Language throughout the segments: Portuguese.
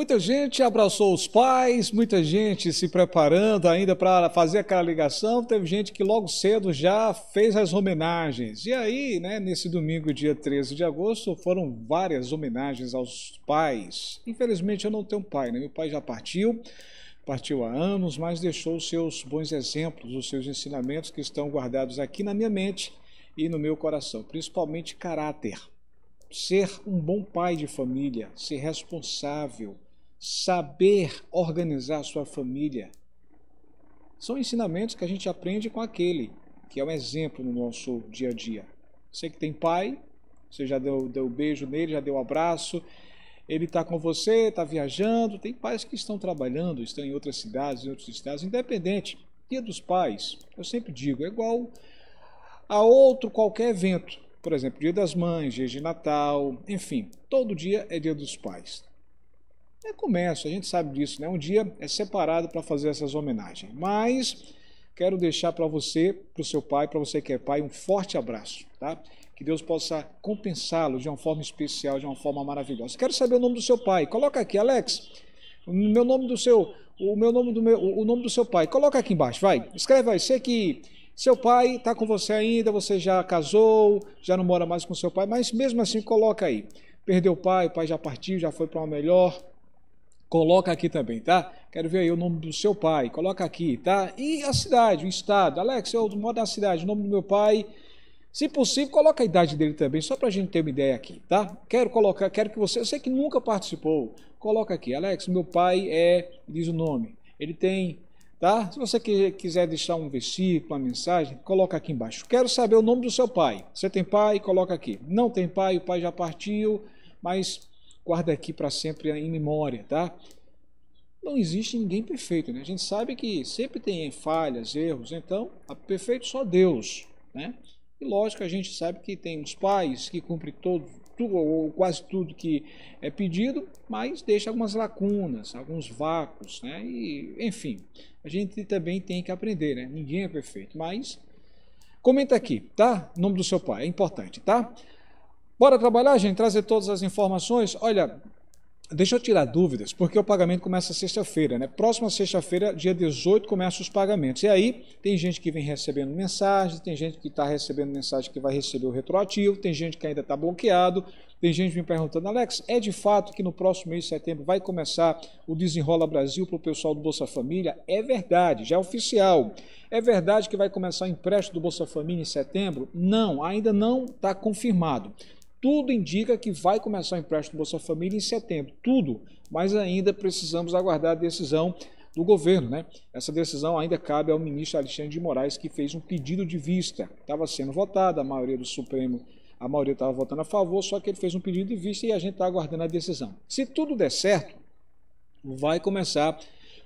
Muita gente abraçou os pais, muita gente se preparando ainda para fazer aquela ligação. Teve gente que logo cedo já fez as homenagens. E aí, né, nesse domingo, dia 13 de agosto, foram várias homenagens aos pais. Infelizmente, eu não tenho pai, né? Meu pai já partiu, partiu há anos, mas deixou os seus bons exemplos, os seus ensinamentos que estão guardados aqui na minha mente e no meu coração, principalmente caráter. Ser um bom pai de família, ser responsável, saber organizar sua família. São ensinamentos que a gente aprende com aquele que é um exemplo no nosso dia a dia. Você que tem pai, você já deu, deu beijo nele, já deu um abraço, ele está com você, está viajando. Tem pais que estão trabalhando, estão em outras cidades, em outros estados, independente. Dia dos pais, eu sempre digo, é igual a outro qualquer evento. Por exemplo, dia das mães, dia de Natal, enfim, todo dia é dia dos pais é comércio, a gente sabe disso, né? Um dia é separado para fazer essas homenagens. Mas quero deixar para você, para o seu pai, para você que é pai, um forte abraço, tá? Que Deus possa compensá-lo de uma forma especial, de uma forma maravilhosa. Quero saber o nome do seu pai. Coloca aqui, Alex. O meu nome do seu, o meu nome do meu, o nome do seu pai. Coloca aqui embaixo, vai. Escreve aí. Sei que seu pai está com você ainda, você já casou, já não mora mais com seu pai, mas mesmo assim coloca aí. Perdeu o pai, o pai já partiu, já foi para uma melhor, Coloca aqui também, tá? Quero ver aí o nome do seu pai. Coloca aqui, tá? E a cidade, o estado. Alex, eu moro na cidade, o nome do meu pai. Se possível, coloca a idade dele também, só para a gente ter uma ideia aqui, tá? Quero colocar, quero que você, eu sei que nunca participou, coloca aqui, Alex, meu pai é, diz o nome, ele tem, tá? Se você quiser deixar um versículo, uma mensagem, coloca aqui embaixo. Quero saber o nome do seu pai. Você tem pai? Coloca aqui. Não tem pai, o pai já partiu, mas guarda aqui para sempre em memória, tá? Não existe ninguém perfeito, né? A gente sabe que sempre tem falhas, erros, então, perfeito só Deus, né? E lógico, a gente sabe que tem os pais que cumprem todo, tudo ou quase tudo que é pedido, mas deixa algumas lacunas, alguns vácuos, né? E, enfim, a gente também tem que aprender, né? Ninguém é perfeito, mas comenta aqui, tá? O nome do seu pai, é importante, tá? Bora trabalhar, gente, trazer todas as informações. Olha, deixa eu tirar dúvidas, porque o pagamento começa sexta-feira, né? Próxima sexta-feira, dia 18, começam os pagamentos. E aí, tem gente que vem recebendo mensagem, tem gente que está recebendo mensagem que vai receber o retroativo, tem gente que ainda está bloqueado, tem gente me perguntando, Alex, é de fato que no próximo mês de setembro vai começar o Desenrola Brasil para o pessoal do Bolsa Família? É verdade, já é oficial. É verdade que vai começar o empréstimo do Bolsa Família em setembro? Não, ainda não está confirmado. Tudo indica que vai começar o empréstimo Bolsa Família em setembro, tudo, mas ainda precisamos aguardar a decisão do governo. Né? Essa decisão ainda cabe ao ministro Alexandre de Moraes, que fez um pedido de vista. Estava sendo votada, a maioria do Supremo, a maioria estava votando a favor, só que ele fez um pedido de vista e a gente está aguardando a decisão. Se tudo der certo, vai começar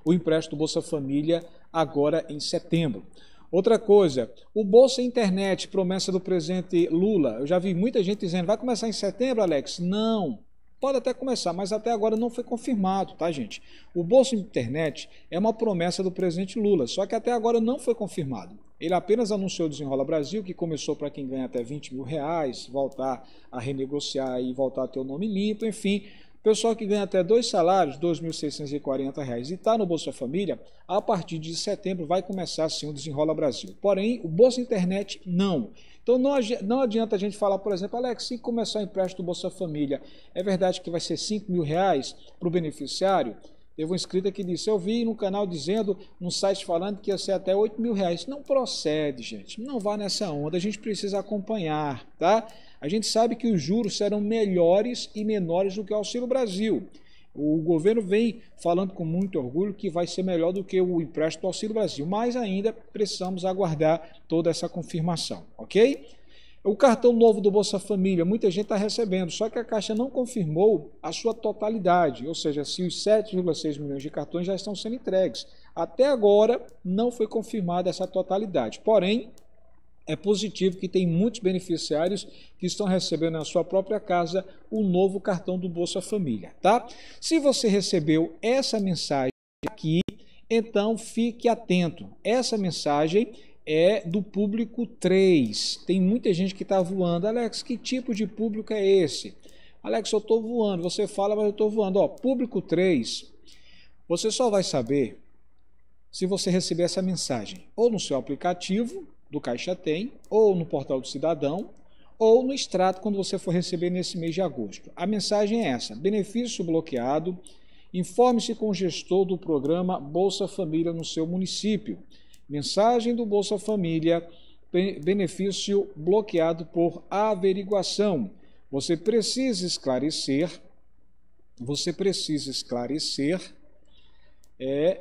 o empréstimo Bolsa Família agora em setembro. Outra coisa, o Bolsa Internet, promessa do presidente Lula. Eu já vi muita gente dizendo, vai começar em setembro, Alex? Não. Pode até começar, mas até agora não foi confirmado, tá, gente? O Bolsa Internet é uma promessa do presidente Lula, só que até agora não foi confirmado. Ele apenas anunciou o Desenrola Brasil, que começou para quem ganha até 20 mil reais, voltar a renegociar e voltar a ter o nome limpo, enfim. Pessoal que ganha até dois salários, R$ 2.640, e está no Bolsa Família, a partir de setembro vai começar sim o Desenrola Brasil. Porém, o Bolsa Internet não. Então não, adianta a gente falar, por exemplo, Alex, se começar o empréstimo do Bolsa Família, é verdade que vai ser R$ mil reais para o beneficiário? Teve um inscrito que disse: Eu vi no canal dizendo, num site falando que ia ser até 8 mil reais. Não procede, gente. Não vá nessa onda. A gente precisa acompanhar, tá? A gente sabe que os juros serão melhores e menores do que o Auxílio Brasil. O governo vem falando com muito orgulho que vai ser melhor do que o empréstimo do Auxílio Brasil, mas ainda precisamos aguardar toda essa confirmação, ok? É o cartão novo do Bolsa Família, muita gente está recebendo, só que a Caixa não confirmou a sua totalidade, ou seja, se os 7,6 milhões de cartões já estão sendo entregues. Até agora não foi confirmada essa totalidade. Porém, é positivo que tem muitos beneficiários que estão recebendo na sua própria casa o novo cartão do Bolsa Família, tá? Se você recebeu essa mensagem aqui, então fique atento. Essa mensagem é do público 3. Tem muita gente que está voando. Alex, que tipo de público é esse? Alex, eu estou voando. Você fala, mas eu estou voando. Ó, público 3, você só vai saber se você receber essa mensagem ou no seu aplicativo do Caixa Tem, ou no portal do Cidadão, ou no extrato quando você for receber nesse mês de agosto. A mensagem é essa: benefício bloqueado. Informe-se com o gestor do programa Bolsa Família no seu município. Mensagem do Bolsa Família, benefício bloqueado por averiguação. Você precisa esclarecer, você precisa esclarecer é,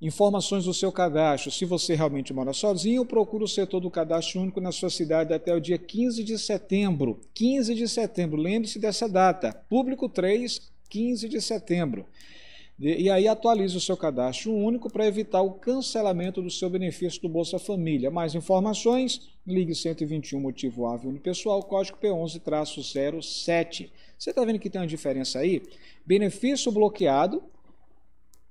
informações do seu cadastro. Se você realmente mora sozinho, procure o setor do cadastro único na sua cidade até o dia 15 de setembro. 15 de setembro, lembre-se dessa data. Público 3, 15 de setembro. E aí atualize o seu cadastro único para evitar o cancelamento do seu benefício do Bolsa Família. Mais informações, ligue 121 motivo AVE Unipessoal, código P11-07. Você está vendo que tem uma diferença aí? Benefício bloqueado,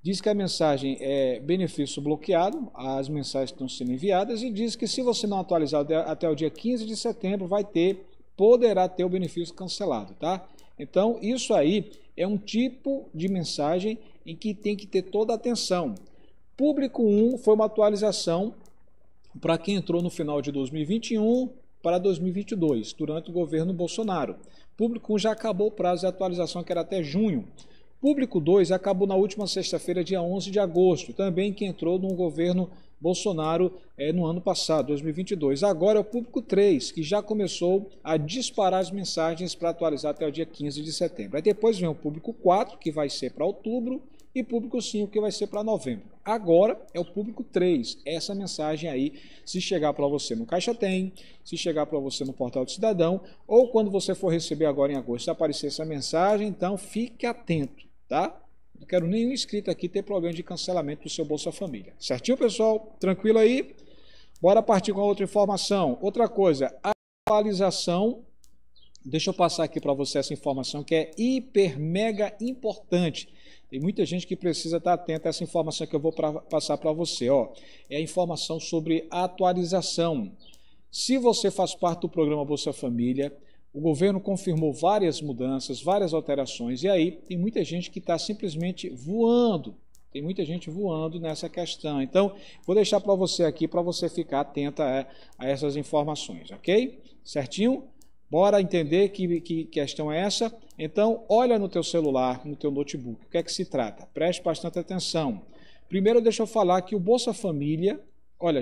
diz que a mensagem é benefício bloqueado, as mensagens estão sendo enviadas, e diz que se você não atualizar até o dia 15 de setembro, vai ter, poderá ter o benefício cancelado, tá? Então, isso aí é um tipo de mensagem em que tem que ter toda a atenção. Público 1 foi uma atualização para quem entrou no final de 2021 para 2022, durante o governo Bolsonaro. Público 1 já acabou o prazo de atualização, que era até junho. Público 2 acabou na última sexta-feira, dia 11 de agosto, também que entrou no governo Bolsonaro é, no ano passado, 2022. Agora é o público 3, que já começou a disparar as mensagens para atualizar até o dia 15 de setembro. Aí depois vem o público 4, que vai ser para outubro, e público 5, que vai ser para novembro. Agora é o público 3. Essa mensagem aí, se chegar para você no Caixa Tem, se chegar para você no Portal do Cidadão, ou quando você for receber agora em agosto, se aparecer essa mensagem, então fique atento, tá? Não quero nenhum inscrito aqui ter problema de cancelamento do seu Bolsa Família. Certinho, pessoal? Tranquilo aí? Bora partir com outra informação. Outra coisa, a atualização Deixa eu passar aqui para você essa informação que é hiper mega importante. Tem muita gente que precisa estar tá atenta a essa informação que eu vou pra, passar para você. Ó. É a informação sobre atualização. Se você faz parte do programa Bolsa Família, o governo confirmou várias mudanças, várias alterações, e aí tem muita gente que está simplesmente voando. Tem muita gente voando nessa questão. Então, vou deixar para você aqui para você ficar atenta a, é, a essas informações, ok? Certinho? Bora entender que, que questão é essa? Então, olha no teu celular, no teu notebook, o que é que se trata? Preste bastante atenção. Primeiro, deixa eu falar que o Bolsa Família, olha,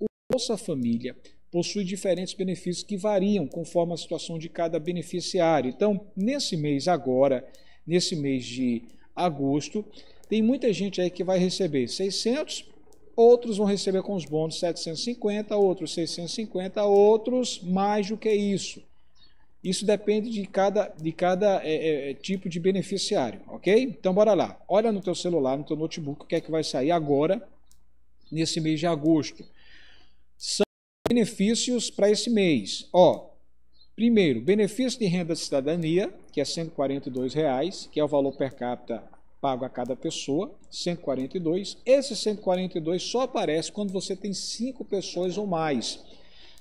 o Bolsa Família possui diferentes benefícios que variam conforme a situação de cada beneficiário. Então, nesse mês agora, nesse mês de agosto, tem muita gente aí que vai receber 600, outros vão receber com os bônus 750, outros 650, outros mais do que isso. Isso depende de cada, de cada é, é, é, tipo de beneficiário, ok? Então bora lá. Olha no teu celular, no teu notebook, o que é que vai sair agora, nesse mês de agosto. São benefícios para esse mês. Ó, primeiro, benefício de renda de cidadania, que é R$ 142, reais, que é o valor per capita pago a cada pessoa, 142. Esse 142 só aparece quando você tem cinco pessoas ou mais.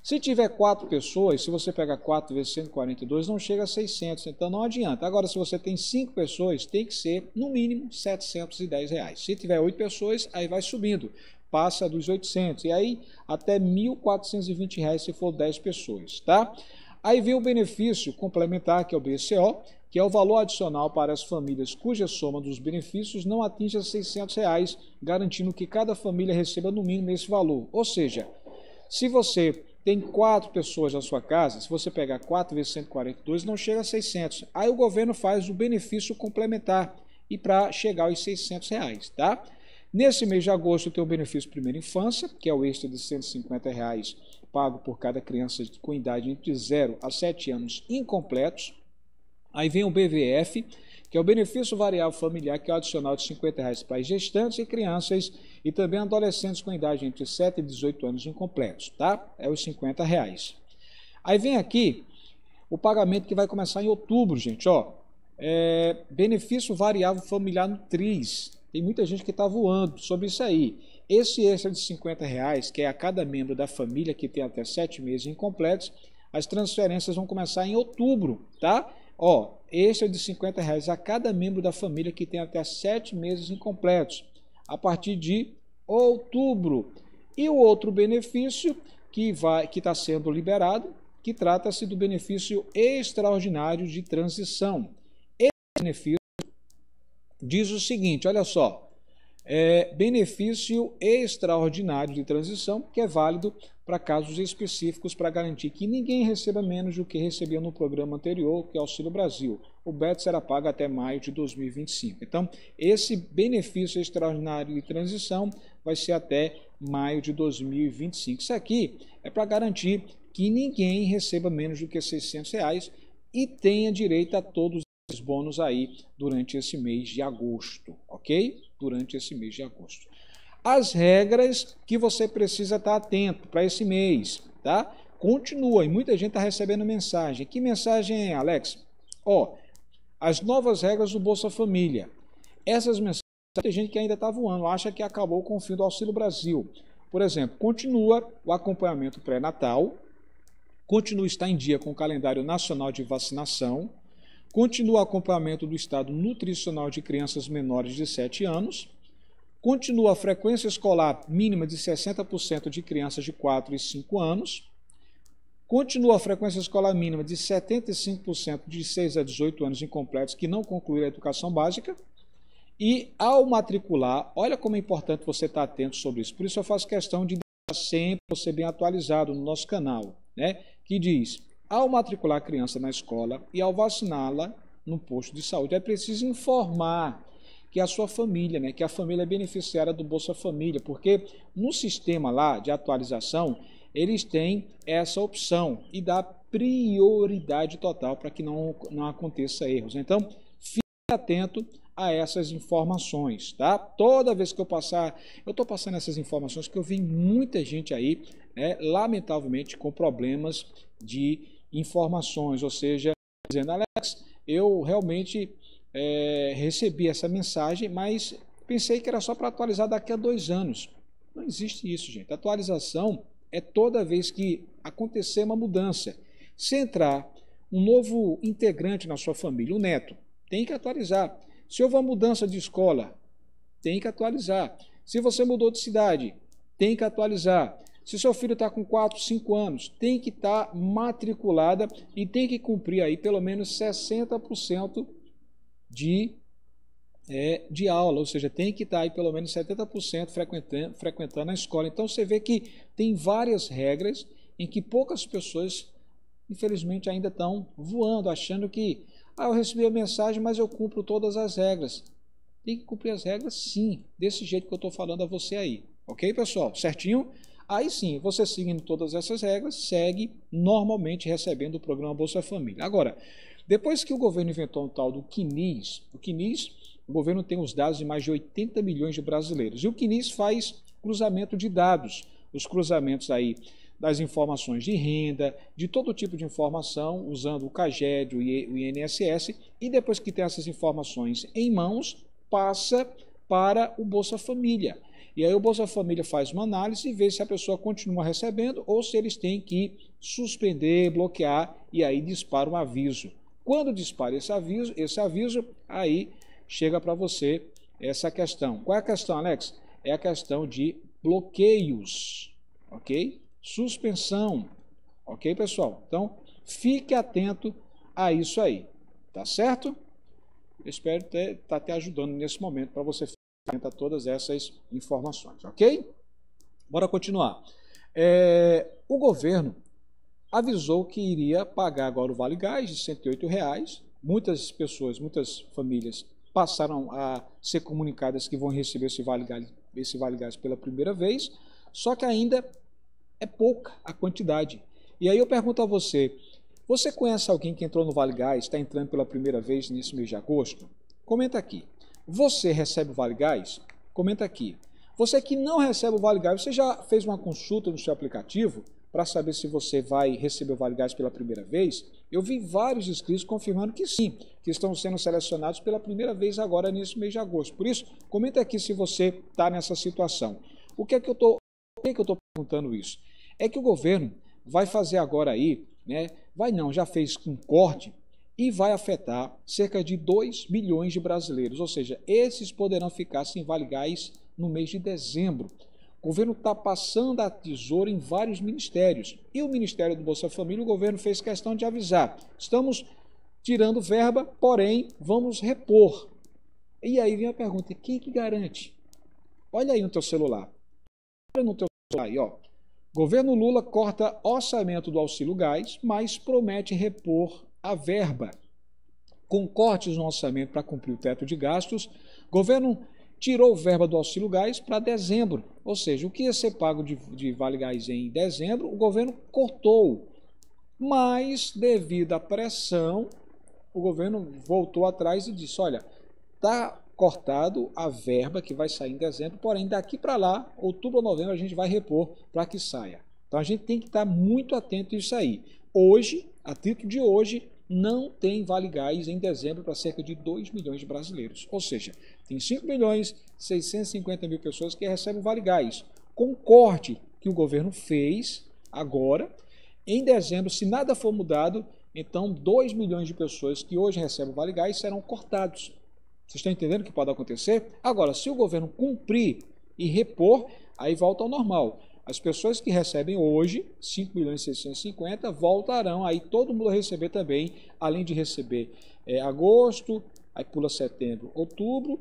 Se tiver quatro pessoas, se você pega 4 vezes 142, não chega a 600, então não adianta. Agora, se você tem cinco pessoas, tem que ser no mínimo 710 reais. Se tiver oito pessoas, aí vai subindo, passa dos 800 e aí até 1.420 reais se for 10 pessoas, tá? Aí vem o benefício complementar, que é o BCO, que é o valor adicional para as famílias cuja soma dos benefícios não atinja 600 reais, garantindo que cada família receba no mínimo esse valor. Ou seja, se você tem quatro pessoas na sua casa, se você pegar 4 vezes 142, não chega a 600. Aí o governo faz o benefício complementar e para chegar aos 600 reais, tá? Nesse mês de agosto tem o benefício primeira infância, que é o extra de 150 reais pago por cada criança com idade entre 0 a 7 anos incompletos. Aí vem o BVF, que é o benefício variável familiar, que é o adicional de 50 reais para gestantes e crianças e também adolescentes com idade entre 7 e 18 anos incompletos, tá? É os 50 reais. Aí vem aqui o pagamento que vai começar em outubro, gente, ó. É, benefício variável familiar no TRIS. Tem muita gente que está voando sobre isso aí. Esse extra de 50 reais, que é a cada membro da família que tem até 7 meses incompletos, as transferências vão começar em outubro, tá? Ó, este é de 50 reais a cada membro da família que tem até sete meses incompletos, a partir de outubro. E o outro benefício que vai que está sendo liberado, que trata-se do benefício extraordinário de transição. Esse benefício diz o seguinte, olha só, é, benefício extraordinário de transição, que é válido para casos específicos para garantir que ninguém receba menos do que recebeu no programa anterior, que é o Auxílio Brasil. O BET será pago até maio de 2025. Então, esse benefício extraordinário de transição vai ser até maio de 2025. Isso aqui é para garantir que ninguém receba menos do que R$ 600 reais e tenha direito a todos esses bônus aí durante esse mês de agosto, ok? Durante esse mês de agosto. As regras que você precisa estar atento para esse mês, tá? Continua, e muita gente está recebendo mensagem. Que mensagem é, Alex? Ó, oh, as novas regras do Bolsa Família. Essas mensagens, tem gente que ainda está voando, acha que acabou com o fim do Auxílio Brasil. Por exemplo, continua o acompanhamento pré-natal, continua estar em dia com o calendário nacional de vacinação, Continua o acompanhamento do estado nutricional de crianças menores de 7 anos. Continua a frequência escolar mínima de 60% de crianças de 4 e 5 anos. Continua a frequência escolar mínima de 75% de 6 a 18 anos incompletos que não concluíram a educação básica. E ao matricular, olha como é importante você estar atento sobre isso. Por isso eu faço questão de deixar sempre você bem atualizado no nosso canal, né? Que diz: ao matricular a criança na escola e ao vaciná-la no posto de saúde, é preciso informar que a sua família, né, que a família é beneficiária do Bolsa Família, porque no sistema lá de atualização, eles têm essa opção e dá prioridade total para que não, não aconteça erros. Então, fique atento a essas informações, tá? Toda vez que eu passar, eu estou passando essas informações porque eu vi muita gente aí, né, lamentavelmente, com problemas de informações, ou seja, dizendo, Alex, eu realmente é, recebi essa mensagem, mas pensei que era só para atualizar daqui a dois anos. Não existe isso, gente. atualização é toda vez que acontecer uma mudança. Se entrar um novo integrante na sua família, um neto, tem que atualizar. Se houve uma mudança de escola, tem que atualizar. Se você mudou de cidade, tem que atualizar. Se seu filho está com 4, 5 anos, tem que estar tá matriculada e tem que cumprir aí pelo menos 60% de, é, de aula, ou seja, tem que estar tá aí pelo menos 70% frequentando, frequentando a escola. Então você vê que tem várias regras em que poucas pessoas, infelizmente, ainda estão voando, achando que ah, eu recebi a mensagem, mas eu cumpro todas as regras. Tem que cumprir as regras, sim, desse jeito que eu estou falando a você aí. Ok, pessoal? Certinho? Aí sim, você seguindo todas essas regras, segue normalmente recebendo o programa Bolsa Família. Agora, depois que o governo inventou o tal do Quinis, o Quinis, o governo tem os dados de mais de 80 milhões de brasileiros. E o Quinis faz cruzamento de dados, os cruzamentos aí das informações de renda, de todo tipo de informação, usando o CAGED, o INSS, e depois que tem essas informações em mãos, passa para o Bolsa Família. E aí o Bolsa Família faz uma análise e vê se a pessoa continua recebendo ou se eles têm que suspender, bloquear e aí dispara um aviso. Quando dispara esse aviso, esse aviso aí chega para você essa questão. Qual é a questão, Alex? É a questão de bloqueios, ok? Suspensão, ok, pessoal? Então, fique atento a isso aí, tá certo? Eu espero estar tá te ajudando nesse momento para você apresenta todas essas informações, ok? Bora continuar. É, o governo avisou que iria pagar agora o Vale Gás de R$ reais. Muitas pessoas, muitas famílias passaram a ser comunicadas que vão receber esse Vale Gás, esse vale Gás pela primeira vez, só que ainda é pouca a quantidade. E aí eu pergunto a você, você conhece alguém que entrou no Vale Gás, está entrando pela primeira vez nesse mês de agosto? Comenta aqui. Você recebe o Vale Gás? Comenta aqui. Você que não recebe o Vale Gás, você já fez uma consulta no seu aplicativo para saber se você vai receber o Vale Gás pela primeira vez? Eu vi vários inscritos confirmando que sim, que estão sendo selecionados pela primeira vez agora nesse mês de agosto. Por isso, comenta aqui se você está nessa situação. O que é que eu estou que, é que eu estou perguntando isso? É que o governo vai fazer agora aí, né? Vai não, já fez um corte e vai afetar cerca de 2 milhões de brasileiros, ou seja, esses poderão ficar sem vale gás no mês de dezembro. O governo está passando a tesoura em vários ministérios. E o Ministério do Bolsa Família, o governo fez questão de avisar. Estamos tirando verba, porém, vamos repor. E aí vem a pergunta: quem é que garante? Olha aí no teu celular. Olha no teu celular aí, ó. Governo Lula corta orçamento do auxílio gás, mas promete repor a verba com cortes no orçamento para cumprir o teto de gastos, o governo tirou verba do auxílio gás para dezembro. Ou seja, o que ia ser pago de, de vale gás em dezembro, o governo cortou. Mas, devido à pressão, o governo voltou atrás e disse: olha, está cortado a verba que vai sair em dezembro, porém daqui para lá, outubro ou novembro, a gente vai repor para que saia. Então a gente tem que estar tá muito atento a isso aí. Hoje, a título de hoje, não tem Vale Gás em dezembro para cerca de 2 milhões de brasileiros. Ou seja, tem 5 milhões 650 mil pessoas que recebem Vale Gás. Com o corte que o governo fez agora, em dezembro, se nada for mudado, então 2 milhões de pessoas que hoje recebem Vale Gás serão cortados. Vocês estão entendendo o que pode acontecer? Agora, se o governo cumprir e repor, aí volta ao normal. As pessoas que recebem hoje, 5 milhões e 650, voltarão, aí todo mundo receber também, além de receber é, agosto, aí pula setembro, outubro,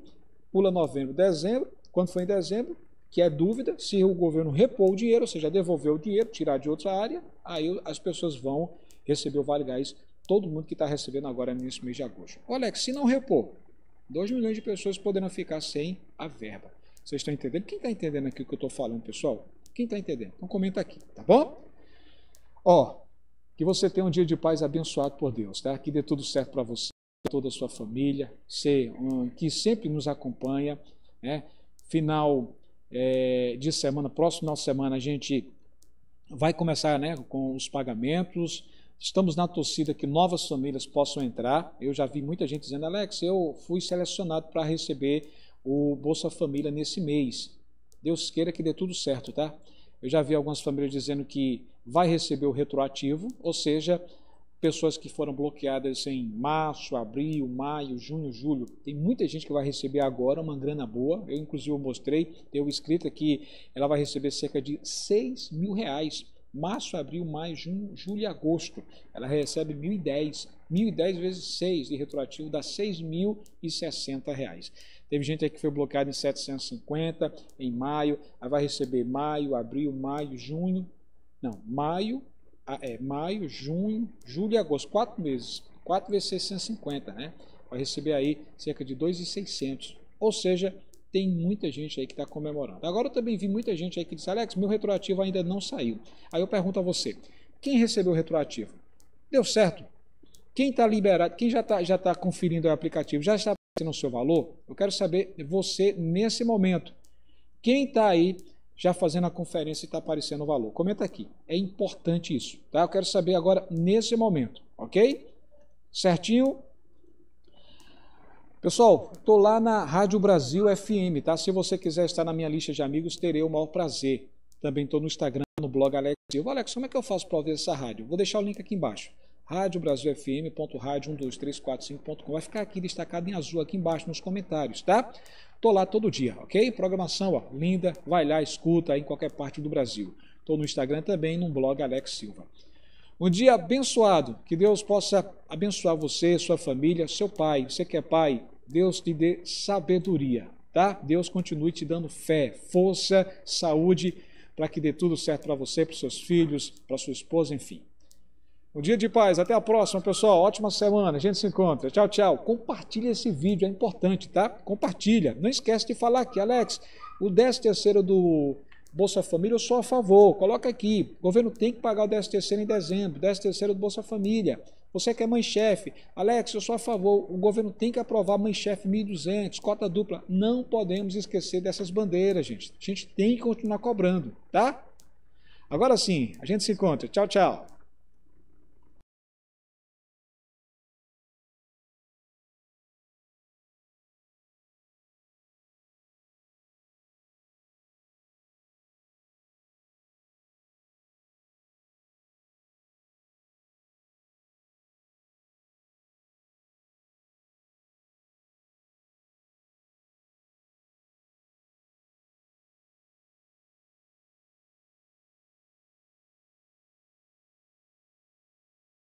pula novembro, dezembro, quando foi em dezembro, que é dúvida, se o governo repor o dinheiro, ou seja, devolver o dinheiro, tirar de outra área, aí as pessoas vão receber o Vale Gás, todo mundo que está recebendo agora nesse mês de agosto. Olha, se não repor, 2 milhões de pessoas poderão ficar sem a verba. Vocês estão entendendo? Quem está entendendo aqui o que eu estou falando, pessoal? Quem está entendendo? Então comenta aqui, tá bom? Ó, que você tenha um dia de paz abençoado por Deus, tá? Que dê tudo certo para você, toda a sua família, você, um, que sempre nos acompanha, né? Final é, de semana, próximo final de semana, a gente vai começar né, com os pagamentos. Estamos na torcida que novas famílias possam entrar. Eu já vi muita gente dizendo, Alex, eu fui selecionado para receber o Bolsa Família nesse mês. Deus queira que dê tudo certo, tá? Eu já vi algumas famílias dizendo que vai receber o retroativo, ou seja, pessoas que foram bloqueadas em março, abril, maio, junho, julho. Tem muita gente que vai receber agora uma grana boa. Eu, inclusive, mostrei, tem uma que ela vai receber cerca de 6 mil reais março, abril, maio, junho, julho e agosto. Ela recebe 1.010, 1.010 vezes 6 de retroativo dá 6.060 reais. Teve gente aí que foi bloqueada em 750 em maio, Ela vai receber maio, abril, maio, junho, não, maio, ah, é, maio, junho, julho e agosto, quatro meses, 4 vezes 650, né? Vai receber aí cerca de 2.600, ou seja, tem muita gente aí que está comemorando. Agora eu também vi muita gente aí que disse, Alex, meu retroativo ainda não saiu. Aí eu pergunto a você, quem recebeu o retroativo? Deu certo? Quem está liberado, quem já está já tá conferindo o aplicativo, já está aparecendo o seu valor? Eu quero saber você nesse momento. Quem está aí já fazendo a conferência e está aparecendo o valor? Comenta aqui. É importante isso, tá? Eu quero saber agora nesse momento, ok? Certinho? Pessoal, estou lá na Rádio Brasil FM, tá? Se você quiser estar na minha lista de amigos, terei o maior prazer. Também estou no Instagram, no blog Alex Silva. Alex, como é que eu faço para ouvir essa rádio? Vou deixar o link aqui embaixo. radiobrasilfm.radio12345.com Vai ficar aqui destacado em azul aqui embaixo nos comentários, tá? Tô lá todo dia, ok? Programação, ó, linda. Vai lá, escuta aí em qualquer parte do Brasil. Estou no Instagram também, no blog Alex Silva. Um dia abençoado, que Deus possa abençoar você, sua família, seu pai. Você que é pai, Deus te dê sabedoria, tá? Deus continue te dando fé, força, saúde, para que dê tudo certo para você, para seus filhos, para sua esposa, enfim. Um dia de paz, até a próxima, pessoal. Ótima semana, a gente se encontra. Tchau, tchau. Compartilha esse vídeo, é importante, tá? Compartilha. Não esquece de falar aqui, Alex, o 13 terceiro do Bolsa Família eu sou a favor. Coloca aqui. O governo tem que pagar o 13 terceiro em dezembro, 13 terceiro do Bolsa Família. Você quer é mãe-chefe? Alex, eu sou a favor. O governo tem que aprovar mãe-chefe 1.200, cota dupla. Não podemos esquecer dessas bandeiras, gente. A gente tem que continuar cobrando, tá? Agora sim, a gente se encontra. Tchau, tchau.